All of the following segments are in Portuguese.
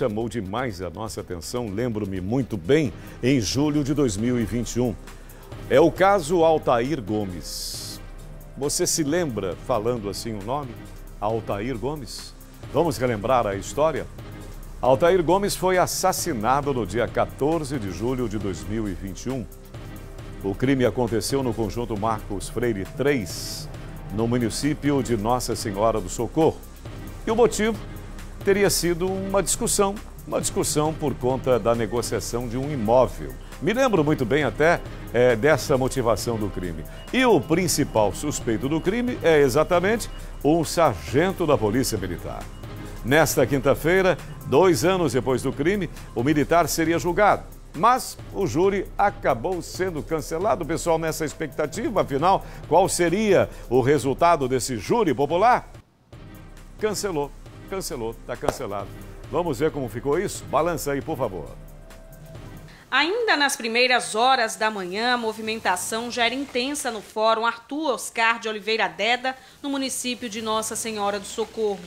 chamou demais a nossa atenção, lembro-me muito bem, em julho de 2021. É o caso Altair Gomes. Você se lembra falando assim o nome? Altair Gomes? Vamos relembrar a história? Altair Gomes foi assassinado no dia 14 de julho de 2021. O crime aconteceu no conjunto Marcos Freire 3, no município de Nossa Senhora do Socorro. E o motivo teria sido uma discussão, uma discussão por conta da negociação de um imóvel. Me lembro muito bem até é, dessa motivação do crime. E o principal suspeito do crime é exatamente um sargento da Polícia Militar. Nesta quinta-feira, dois anos depois do crime, o militar seria julgado. Mas o júri acabou sendo cancelado. O pessoal nessa expectativa, afinal, qual seria o resultado desse júri popular? Cancelou cancelou, está cancelado. Vamos ver como ficou isso? Balança aí, por favor. Ainda nas primeiras horas da manhã, a movimentação já era intensa no Fórum Arthur Oscar de Oliveira Deda, no município de Nossa Senhora do Socorro.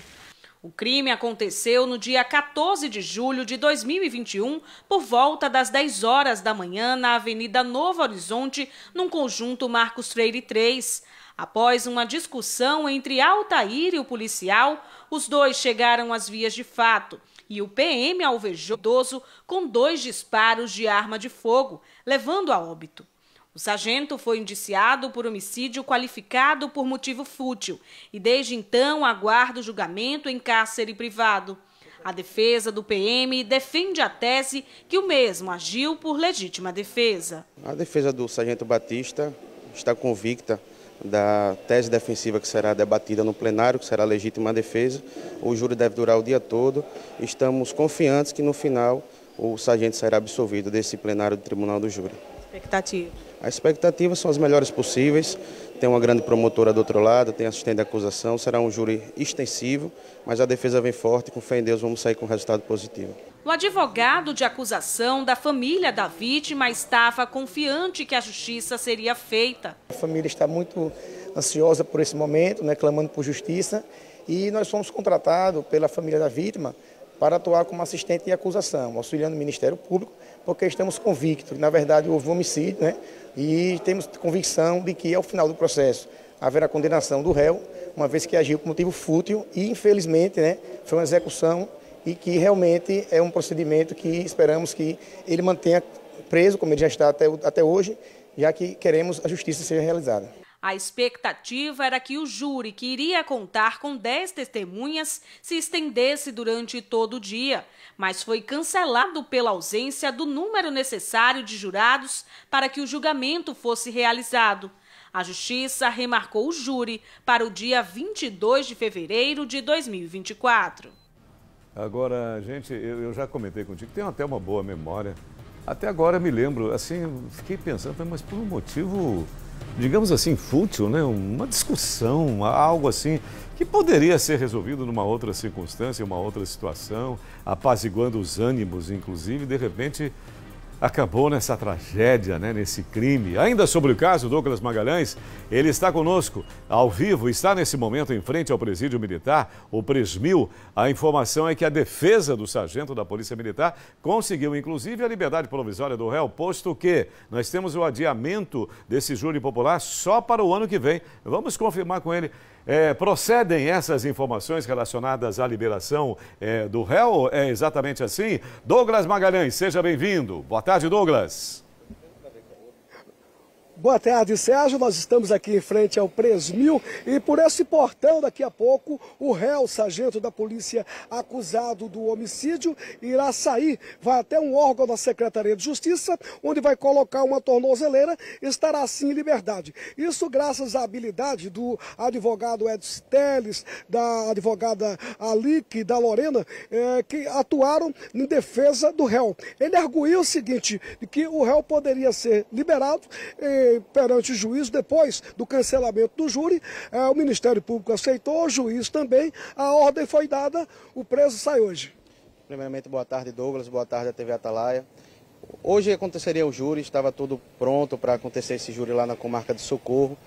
O crime aconteceu no dia 14 de julho de 2021, por volta das 10 horas da manhã, na Avenida Novo Horizonte, num conjunto Marcos Freire 3. Após uma discussão entre Altair e o policial, os dois chegaram às vias de fato e o PM alvejou o idoso com dois disparos de arma de fogo, levando a óbito. O sargento foi indiciado por homicídio qualificado por motivo fútil e desde então aguarda o julgamento em cárcere privado. A defesa do PM defende a tese que o mesmo agiu por legítima defesa. A defesa do sargento Batista está convicta da tese defensiva que será debatida no plenário, que será legítima defesa. O júri deve durar o dia todo. Estamos confiantes que no final o sargento será absolvido desse plenário do Tribunal do Júri. Expectativa? As expectativas são as melhores possíveis. Tem uma grande promotora do outro lado, tem assistente de acusação, será um júri extensivo, mas a defesa vem forte, com fé em Deus vamos sair com um resultado positivo. O advogado de acusação da família da vítima estava confiante que a justiça seria feita. A família está muito ansiosa por esse momento, né, clamando por justiça, e nós fomos contratados pela família da vítima para atuar como assistente de acusação, auxiliando o Ministério Público, porque estamos convictos que, na verdade, houve um homicídio, né? e temos convicção de que, ao final do processo, haverá condenação do réu, uma vez que agiu por motivo fútil e, infelizmente, né, foi uma execução e que realmente é um procedimento que esperamos que ele mantenha preso, como ele já está até, até hoje, já que queremos a justiça seja realizada. A expectativa era que o júri, que iria contar com 10 testemunhas, se estendesse durante todo o dia, mas foi cancelado pela ausência do número necessário de jurados para que o julgamento fosse realizado. A Justiça remarcou o júri para o dia 22 de fevereiro de 2024. Agora, gente, eu, eu já comentei contigo, tenho até uma boa memória. Até agora me lembro, assim, fiquei pensando, mas por um motivo digamos assim, fútil, né? uma discussão, algo assim, que poderia ser resolvido numa outra circunstância, uma outra situação, apaziguando os ânimos, inclusive, de repente acabou nessa tragédia, né, nesse crime. Ainda sobre o caso, Douglas Magalhães, ele está conosco ao vivo, está nesse momento em frente ao presídio militar, o Presmil. A informação é que a defesa do sargento da Polícia Militar conseguiu, inclusive, a liberdade provisória do réu, posto que nós temos o adiamento desse júri popular só para o ano que vem. Vamos confirmar com ele é, procedem essas informações relacionadas à liberação é, do réu? É exatamente assim? Douglas Magalhães, seja bem-vindo. Boa tarde, Douglas. Boa tarde, Sérgio. Nós estamos aqui em frente ao Presmil e por esse portão, daqui a pouco, o réu, sargento da polícia acusado do homicídio, irá sair, vai até um órgão da Secretaria de Justiça, onde vai colocar uma tornozeleira, estará assim em liberdade. Isso graças à habilidade do advogado Edson Teles, da advogada Alique, da Lorena, é, que atuaram em defesa do réu. Ele arguiu o seguinte, que o réu poderia ser liberado... É, perante o juízo, depois do cancelamento do júri, é, o Ministério Público aceitou, o juiz também, a ordem foi dada, o preso sai hoje. Primeiramente, boa tarde, Douglas, boa tarde à TV Atalaia. Hoje aconteceria o júri, estava tudo pronto para acontecer esse júri lá na comarca de Socorro,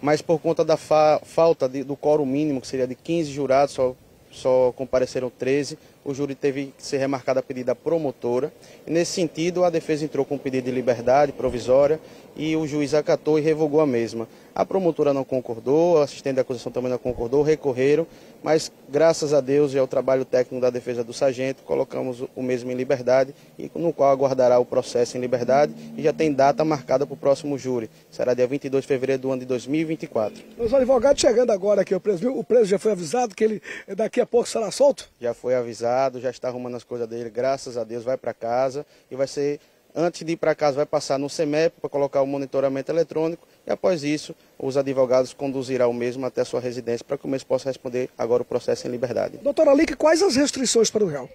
mas por conta da fa falta de, do quórum mínimo, que seria de 15 jurados, só, só compareceram 13, o júri teve que ser remarcado a pedido da promotora. Nesse sentido, a defesa entrou com um pedido de liberdade provisória e o juiz acatou e revogou a mesma. A promotora não concordou, a assistente da acusação também não concordou, recorreram, mas graças a Deus e ao trabalho técnico da defesa do sargento, colocamos o mesmo em liberdade e no qual aguardará o processo em liberdade e já tem data marcada para o próximo júri. Será dia 22 de fevereiro do ano de 2024. Os advogados chegando agora aqui, o preso, o preso já foi avisado que ele daqui a pouco será solto? Já foi avisado, já está arrumando as coisas dele, graças a Deus, vai para casa e vai ser Antes de ir para casa, vai passar no CEMEP para colocar o monitoramento eletrônico e após isso, os advogados conduzirão o mesmo até a sua residência para que o mesmo possa responder agora o processo em liberdade. Doutora Lick, quais as restrições para o réu?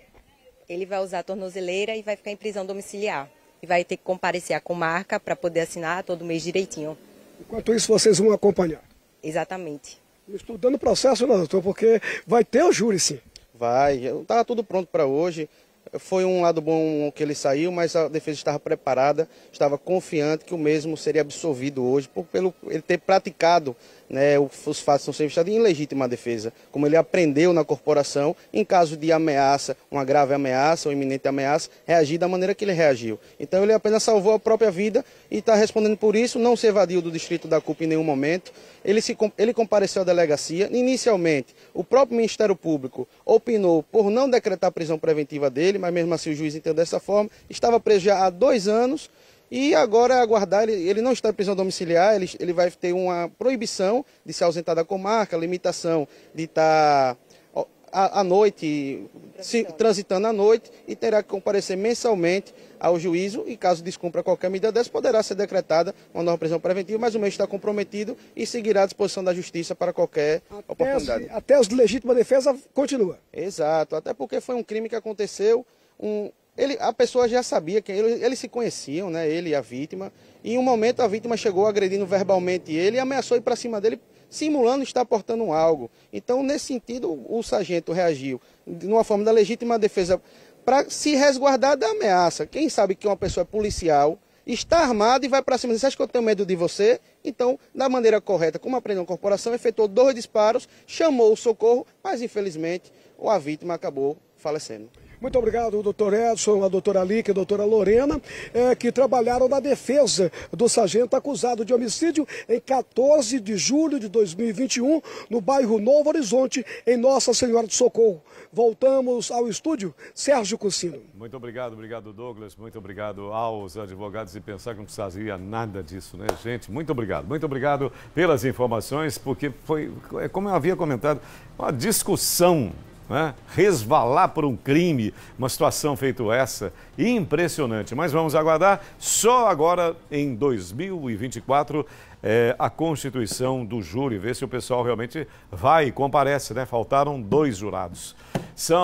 Ele vai usar a tornozeleira e vai ficar em prisão domiciliar. E vai ter que comparecer à comarca para poder assinar todo mês direitinho. Enquanto isso, vocês vão acompanhar? Exatamente. Estudando o processo, não, né, doutor, porque vai ter o júri, sim. Vai, está tudo pronto para hoje. Foi um lado bom que ele saiu, mas a defesa estava preparada, estava confiante que o mesmo seria absolvido hoje, por pelo ele ter praticado né, os fatos são serem em legítima defesa, como ele aprendeu na corporação, em caso de ameaça, uma grave ameaça ou iminente ameaça, reagir da maneira que ele reagiu. Então ele apenas salvou a própria vida e está respondendo por isso, não se evadiu do distrito da culpa em nenhum momento. Ele, se, ele compareceu à delegacia. Inicialmente, o próprio Ministério Público opinou por não decretar prisão preventiva dele, mas mesmo assim o juiz entendeu dessa forma. Estava preso já há dois anos e agora é aguardar, ele, ele não está em prisão domiciliar, ele, ele vai ter uma proibição de se ausentar da comarca, limitação de estar tá, à noite se transitando à noite e terá que comparecer mensalmente ao juízo e caso descumpra qualquer medida dessa, poderá ser decretada uma nova prisão preventiva, mas o mês está comprometido e seguirá à disposição da justiça para qualquer até oportunidade. As, até os de legítima defesa continua. Exato, até porque foi um crime que aconteceu, um, ele, a pessoa já sabia que ele, eles se conheciam, né? Ele e a vítima. E em um momento a vítima chegou agredindo verbalmente ele e ameaçou ir para cima dele simulando estar portando algo. Então, nesse sentido, o sargento reagiu de uma forma da legítima defesa para se resguardar da ameaça. Quem sabe que uma pessoa é policial, está armada e vai para cima. Você acha que eu tenho medo de você? Então, da maneira correta, como aprendeu a corporação, efetuou dois disparos, chamou o socorro, mas infelizmente a vítima acabou falecendo. Muito obrigado, doutor Edson, a doutora Lica, a doutora Lorena, é, que trabalharam na defesa do sargento acusado de homicídio em 14 de julho de 2021, no bairro Novo Horizonte, em Nossa Senhora do Socorro. Voltamos ao estúdio, Sérgio Cucino. Muito obrigado, obrigado, Douglas. Muito obrigado aos advogados e pensar que não precisaria nada disso, né, gente? Muito obrigado, muito obrigado pelas informações, porque foi, é, como eu havia comentado, uma discussão né? resvalar por um crime, uma situação feita essa, impressionante. Mas vamos aguardar, só agora em 2024, é, a constituição do júri, ver se o pessoal realmente vai e comparece, né? Faltaram dois jurados. São